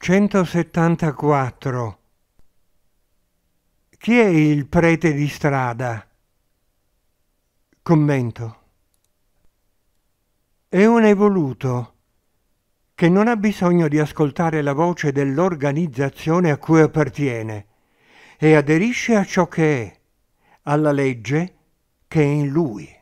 174 Chi è il prete di strada? Commento. È un evoluto che non ha bisogno di ascoltare la voce dell'organizzazione a cui appartiene e aderisce a ciò che è, alla legge che è in lui.